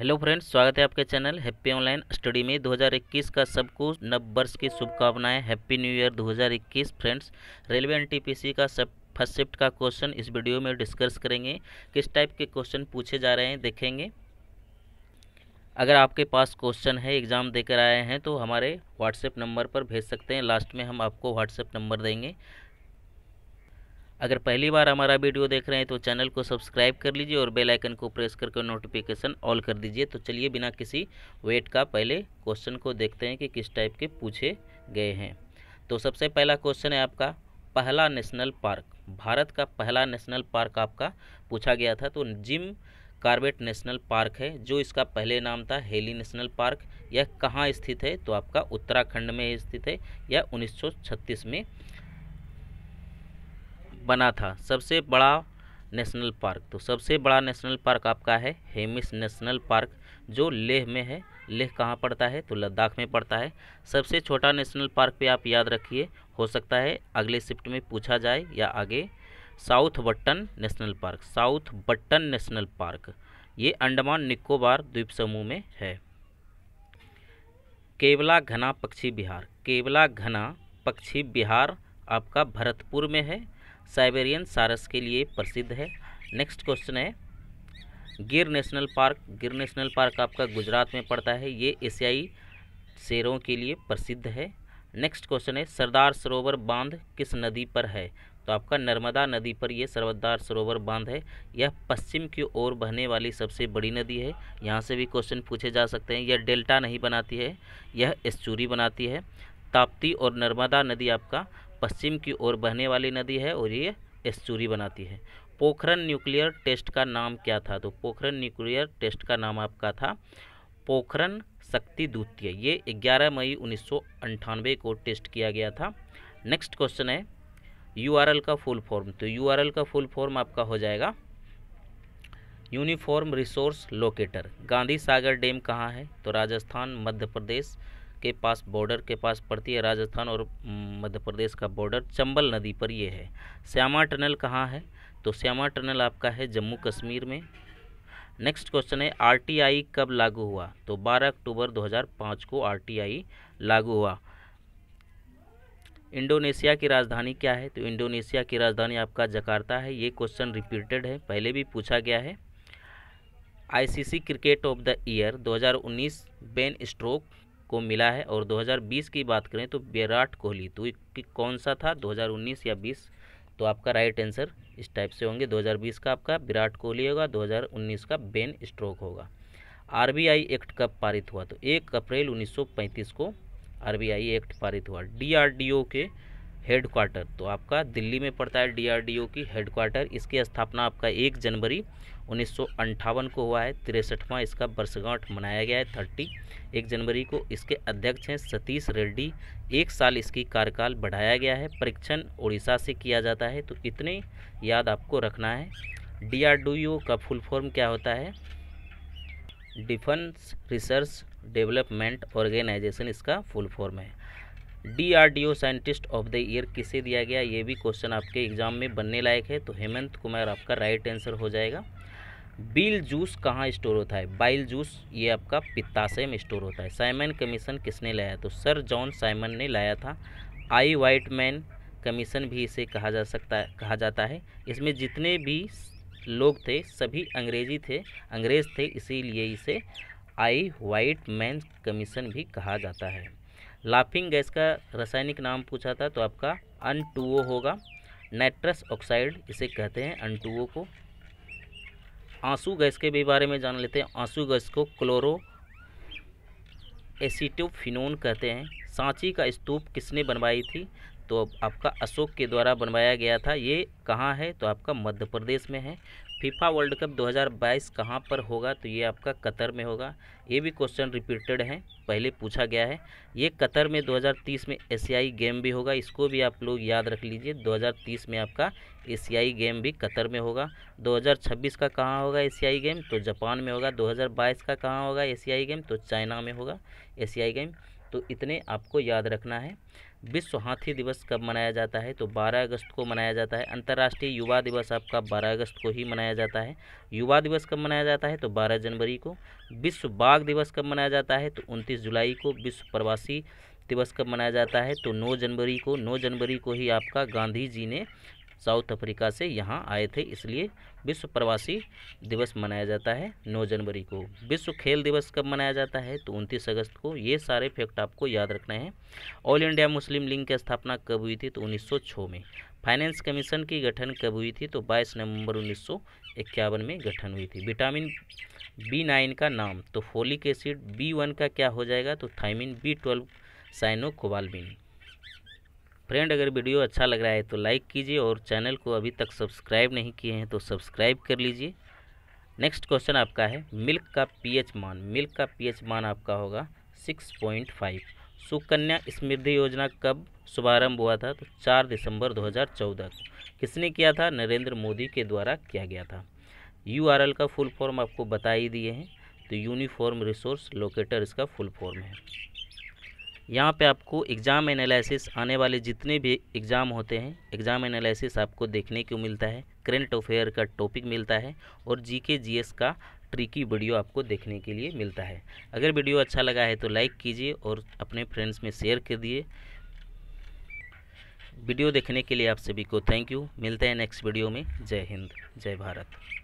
hello friends स्वागत है आपके चैनल हैप्पी ऑनलाइन स्टडी में 2021 का सबको नव वर्ष की शुभकामनाएं happy new year 2021 friends railway NTPC का सब फर्स्ट शिफ्ट का क्वेश्चन इस वीडियो में डिस्कस करेंगे किस टाइप के क्वेश्चन पूछे जा रहे हैं देखेंगे अगर आपके पास क्वेश्चन है एग्ज़ाम देकर आए हैं तो हमारे व्हाट्सएप नंबर पर भेज सकते हैं लास्ट में हम आपको व्हाट्सएप नंबर देंगे अगर पहली बार हमारा वीडियो देख रहे हैं तो चैनल को सब्सक्राइब कर लीजिए और बेल आइकन को प्रेस करके नोटिफिकेशन ऑल कर दीजिए तो चलिए बिना किसी वेट का पहले क्वेश्चन को देखते हैं कि किस टाइप के पूछे गए हैं तो सबसे पहला क्वेश्चन है आपका पहला नेशनल पार्क भारत का पहला नेशनल पार्क आपका पूछा गया था तो जिम कार्बेट नेशनल पार्क है जो इसका पहले नाम था हेली नेशनल पार्क यह कहाँ स्थित है तो आपका उत्तराखंड में स्थित है यह 1936 में बना था सबसे बड़ा नेशनल पार्क तो सबसे बड़ा नेशनल पार्क आपका है हेमिस नेशनल पार्क जो लेह में है लेह कहाँ पड़ता है तो लद्दाख में पड़ता है सबसे छोटा नेशनल पार्क पे आप याद रखिए हो सकता है अगले शिफ्ट में पूछा जाए या आगे South Button National Park South Button National Park ये अंडमान निकोबार द्वीप समूह में है केवला घना पक्षी बिहार केवला घना पक्षी बिहार आपका भरतपुर में है साइबेरियन सारस के लिए प्रसिद्ध है नेक्स्ट क्वेश्चन है Gir National Park Gir National Park आपका गुजरात में पड़ता है ये एशियाई शेरों के लिए प्रसिद्ध है नेक्स्ट क्वेश्चन है सरदार सरोवर बांध किस नदी पर है तो आपका नर्मदा नदी पर यह सरदार सरोवर बांध है यह पश्चिम की ओर बहने वाली सबसे बड़ी नदी है यहाँ से भी क्वेश्चन पूछे जा सकते हैं यह डेल्टा नहीं बनाती है यह एस्चूरी बनाती है ताप्ती और नर्मदा नदी आपका पश्चिम की ओर बहने वाली नदी है और ये एस्चूरी बनाती है पोखरन न्यूक्लियर टेस्ट का नाम क्या था तो पोखरन न्यूक्लियर टेस्ट का नाम आपका था पोखरन शक्ति द्वितीय ये 11 मई उन्नीस को टेस्ट किया गया था नेक्स्ट क्वेश्चन है यूआरएल का फुल फॉर्म तो यूआरएल का फुल फॉर्म आपका हो जाएगा uniform resource locator Gandhi Sagar dam कहाँ है तो राजस्थान मध्य प्रदेश के पास बॉर्डर के पास पड़ती है राजस्थान और मध्य प्रदेश का बॉर्डर चंबल नदी पर ये है श्यामा टनल कहाँ है तो श्यामा टनल आपका है जम्मू कश्मीर में नेक्स्ट क्वेश्चन है आरटीआई कब लागू हुआ तो 12 अक्टूबर 2005 को आरटीआई लागू हुआ इंडोनेशिया की राजधानी क्या है तो इंडोनेशिया की राजधानी आपका जकार्ता है ये क्वेश्चन रिपीटेड है पहले भी पूछा गया है ICC cricket of the year 2019 Ben Stokes को मिला है और 2020 की बात करें तो विराट कोहली तो कौन सा था 2019 या 20 तो आपका राइट आंसर इस टाइप से होंगे 2020 का आपका विराट कोहली होगा 2019 का बेन स्ट्रोक होगा आरबीआई एक्ट कब पारित हुआ तो एक अप्रैल 1935 को आरबीआई एक्ट पारित हुआ डीआरडीओ के हेड क्वार्टर तो आपका दिल्ली में पड़ता है डीआरडीओ की हेड क्वार्टर इसकी स्थापना आपका एक जनवरी उन्नीस को हुआ है तिरसठवां इसका वर्षगांठ मनाया गया है थर्टी एक जनवरी को इसके अध्यक्ष हैं सतीश रेड्डी एक साल इसकी कार्यकाल बढ़ाया गया है परीक्षण उड़ीसा से किया जाता है तो इतने याद आपको रखना है डी का फुल फॉर्म क्या होता है डिफेंस रिसर्च डेवलपमेंट ऑर्गेनाइजेशन इसका फुल फॉर्म है DRDO scientist of the year किसे दिया गया ये भी क्वेश्चन आपके एग्जाम में बनने लायक है तो हेमंत कुमार आपका राइट आंसर हो जाएगा बिल जूस कहाँ स्टोर होता है बाइल जूस ये आपका पित्ताशय में स्टोर होता है साइमन कमीशन किसने लाया तो सर जॉन साइमन ने लाया था आई वाइट मैन कमीशन भी इसे कहा जा सकता है कहा जाता है इसमें जितने भी लोग थे सभी अंग्रेजी थे अंग्रेज थे इसीलिए इसे आई वाइट मैन कमीशन भी कहा जाता है लाफिंग गैस का रासायनिक नाम पूछा था तो आपका अन होगा नाइट्रस ऑक्साइड इसे कहते हैं अन को आंसू गैस के भी बारे में जान लेते हैं आंसू गैस को क्लोरो एसिटोफिनोन कहते हैं सांची का स्तूप किसने बनवाई थी तो आपका अशोक के द्वारा बनवाया गया था ये कहाँ है तो आपका मध्य प्रदेश में है फीफा वर्ल्ड कप 2022 कहाँ पर होगा तो ये आपका कतर में होगा ये भी क्वेश्चन रिपीटेड है पहले पूछा गया है ये कतर में 2030 में एशियाई गेम भी होगा इसको भी आप लोग याद रख लीजिए 2030 में आपका एशियाई गेम भी कतर में होगा 2026 का कहाँ होगा एशियाई गेम तो जापान में होगा 2022 का कहाँ होगा एशियाई गेम तो चाइना में होगा एशियाई गेम तो इतने आपको याद रखना है विश्व हाथी दिवस कब मनाया जाता है तो 12 अगस्त को मनाया जाता है अंतर्राष्ट्रीय युवा दिवस आपका 12 अगस्त को ही मनाया जाता है युवा दिवस कब मनाया जाता है तो 12 जनवरी को विश्व बाघ दिवस कब मनाया जाता है तो 29 जुलाई को विश्व प्रवासी दिवस कब मनाया जाता है तो 9 जनवरी को 9 जनवरी को ही आपका गांधी जी ने साउथ अफ्रीका से यहाँ आए थे इसलिए विश्व प्रवासी दिवस मनाया जाता है 9 जनवरी को विश्व खेल दिवस कब मनाया जाता है तो उनतीस अगस्त को ये सारे फैक्ट आपको याद रखना है ऑल इंडिया मुस्लिम लीग की स्थापना कब हुई थी तो 1906 में फाइनेंस कमीशन की गठन कब हुई थी तो 22 नवंबर उन्नीस में गठन हुई थी विटामिन बी नाइन का नाम तो फोलिक एसिड बी वन का क्या हो जाएगा तो thiamine B twelve cyanocobalamin friend अगर वीडियो अच्छा लग रहा है तो लाइक कीजिए और चैनल को अभी तक सब्सक्राइब नहीं किए हैं तो सब्सक्राइब कर लीजिए नेक्स्ट क्वेश्चन आपका है मिल्क का पीएच मान मिल्क का पीएच मान आपका होगा six point five Sukanya Samriddhi Yojana कब शुभारंभ हुआ था तो चार दिसंबर 2014 को किसने किया था नरेंद्र मोदी के द्वारा किया गया था यू का फुल फॉर्म आपको बता ही दिए हैं तो यूनिफॉर्म रिसोर्स लोकेटर इसका फुल फॉर्म है यहाँ पे आपको एग्ज़ाम एनालिसिस आने वाले जितने भी एग्ज़ाम होते हैं एग्ज़ाम एनालिसिस आपको देखने को मिलता है करेंट अफेयर का टॉपिक मिलता है और जीके जीएस का ट्रिकी वीडियो आपको देखने के लिए मिलता है अगर वीडियो अच्छा लगा है तो लाइक कीजिए और अपने फ्रेंड्स में शेयर कर दिए वीडियो देखने के लिए आप सभी को थैंक यू मिलते हैं नेक्स्ट वीडियो में जय हिंद जय भारत